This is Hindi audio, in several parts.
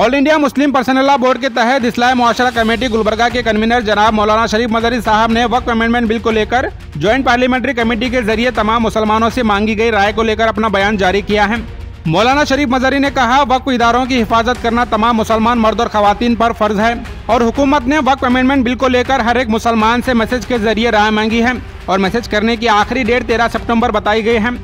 all India Muslim personal board के तहत इस्लाम मुआशरा कमेटी गुलबर्गा के कन्वीनर जनाब मौलाना शरीफ मदरी साहब ने वक्फ अमेंडमेंट बिल को लेकर ज्वाइंट पार्लियामेंट्री कमेटी के जरिए तमाम मुसलमानों से मांगी गई राय को लेकर अपना बयान जारी किया है मौलाना शरीफ मजहरी ने कहा वक्फ इदारों की हिफाजत करना तमाम मुसलमान मर्द और खातन पर फर्ज है और हुकूमत ने वक्फ अमेंडमेंट बिल को लेकर हर एक मुसलमान से मैसेज के जरिए राय मांगी है और मैसेज करने की आखिरी डेट तेरह सितंबर बताई गई है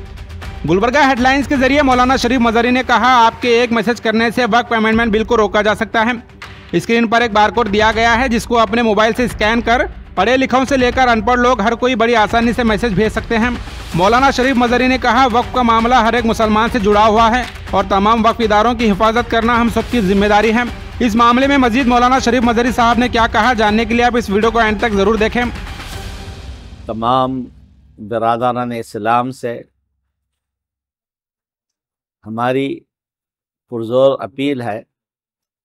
गुलबर्गा हेडलाइंस के जरिए मौलाना शरीफ मजहरी ने कहा आपके एक मैसेज करने से वक्फ अमेंडमेंट बिल को रोका जा सकता है स्क्रीन पर एक बारकोड दिया गया है जिसको अपने मोबाइल से स्कैन कर पढ़े लिखों से लेकर अनपढ़ लोग हर कोई बड़ी आसानी से मैसेज भेज सकते हैं मौलाना शरीफ मजहरी ने कहा वक्फ का मामला हर एक मुसलमान से जुड़ा हुआ है और तमाम वक्फ इदारों की हिफाजत करना हम सबकी जिम्मेदारी है इस मामले में मजीद मौलाना शरीफ मजहरी साहब ने क्या कहा जानने के लिए आप इस वीडियो को एंड तक ज़रूर देखें तमाम बरदारान इस्लाम से हमारी पुरजोर अपील है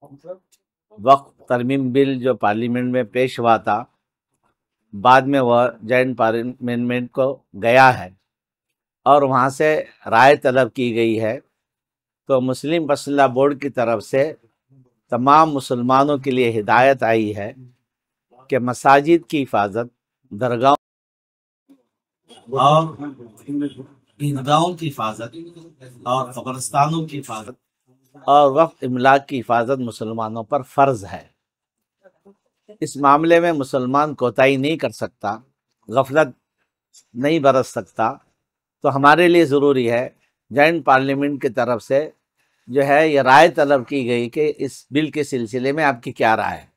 वक्त तरमीम बिल जो पार्लियामेंट में पेश हुआ था बाद में वह जॉइंट पार्लियामेंट को गया है और वहाँ से राय तलब की गई है तो मुस्लिम मसल्ला बोर्ड की तरफ से तमाम मुसलमानों के लिए हिदायत आई है कि मसाजिद की हिफाजत दरगाह और ईदगाहों की हिफाजत और कब्रस्तानों की हिफाजत और वक्त इमलाक की हिफाजत मुसलमानों पर फ़र्ज है इस मामले में मुसलमान कोताही नहीं कर सकता गफलत नहीं बरस सकता तो हमारे लिए ज़रूरी है जॉइंट पार्लियामेंट की तरफ से जो है ये राय तलब की गई कि इस बिल के सिलसिले में आपकी क्या राय है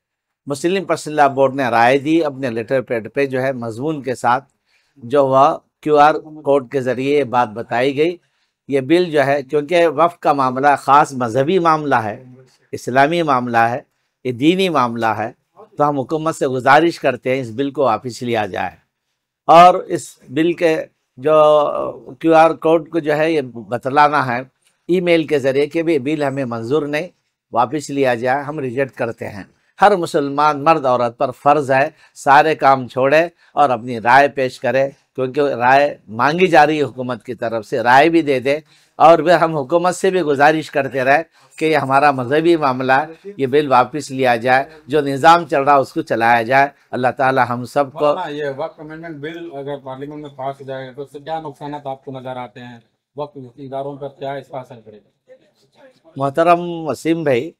मुस्लिम पर्सला बोर्ड ने राय दी अपने लेटर पैड पे जो है मजमून के साथ जो वह क्यूआर कोड के ज़रिए ये बात बताई गई ये बिल जो है क्योंकि वफ़ का मामला ख़ास मजहबी मामला है इस्लामी मामला है ये दीनी मामला है तो हम हुकूमत से गुजारिश करते हैं इस बिल को वापस लिया जाए और इस बिल के जो क्यू आर कोड को जो है ये बतलाना है ई मेल के ज़रिए कि भी बिल हमें मंजूर नहीं वापस लिया जाए हम रिजेक्ट करते हैं हर मुसलमान मर्द औरत पर फ़र्ज़ है सारे काम छोड़े और अपनी राय पेश करे क्योंकि राय मांगी जा रही है हुकूमत की तरफ से राय भी दे दे और फिर हम हुकूमत से भी गुजारिश करते रहे कि ये हमारा मजहबी मामला ये बिल वापस लिया जाए जो निज़ाम चल रहा है उसको चलाया जाए अल्लाह ताला हम सब को ये वक्त अमेंडमेंट बिल अगर पार्लियामेंट में पास हो जाएगा तो उससे क्या नुकसान तो आपको नज़र आते हैं वक्त इधारों पर क्या इसका असर मोहतरम वसीम भाई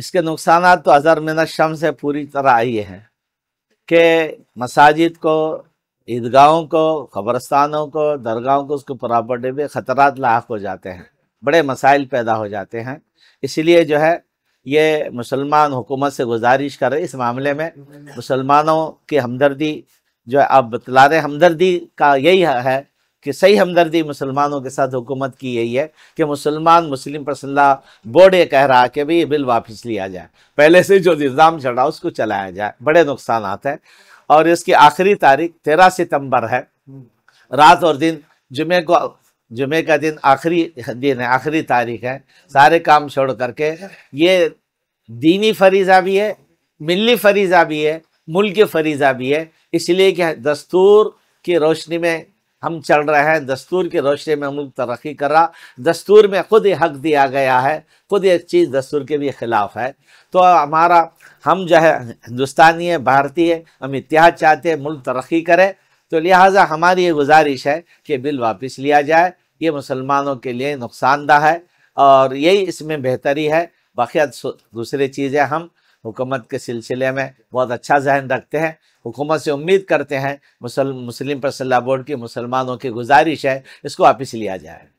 इसके नुकसान तो अज़र मिन शम से पूरी तरह आई है कि मसाजिद को ईदगाहों को कब्रस्तानों को दरगाहों को उसके प्रॉपर्टी में ख़तरात लाख हो जाते हैं बड़े मसाइल पैदा हो जाते हैं इसलिए जो है ये मुसलमान हुकूमत से गुजारिश कर रहे इस मामले में मुसलमानों की हमदर्दी जो है अब बतला रहे हमदर्दी का यही है कि सही हमदर्दी मुसलमानों के साथ हुकूमत की यही है कि मुसलमान मुस्लिम पसंदा बोर्ड ये कह रहा है कि भाई ये बिल वापस लिया जाए पहले से जो निज़ाम चढ़ा उसको चलाया जाए बड़े नुकसान आते हैं और इसकी आखिरी तारीख तेरह सितम्बर है रात और दिन जुमे को जुमे का दिन आखिरी दिन है आखिरी तारीख है सारे काम छोड़ करके ये दीनी फरीज़ा भी है मिली फरीज़ा भी है मुल्क फरीज़ा भी है इसलिए कि दस्तूर की रोशनी में हम चल रहे हैं दस्तूर की रोशनी में हम लोग तरक्की कर रहा दस्तूर में खुद ही हक दिया गया है खुद ये चीज़ दस्तूर के भी ख़िलाफ़ है तो हमारा हम जो है हिंदुस्तानी है भारतीय हम इतिहाद चाहते हैं मुल्क तरक्की करे तो लिहाजा हमारी ये गुजारिश है कि बिल वापस लिया जाए ये मुसलमानों के लिए नुकसानदह है और यही इसमें बेहतरी है बाकी दूसरी चीज़ें हम हुकूमत के सिलसिले में बहुत अच्छा जहन रखते हैं हुकूमत से उम्मीद करते हैं मुसल मुस्लिम पर सलाह बोर्ड की मुसलमानों की गुजारिश है इसको वापस लिया जाए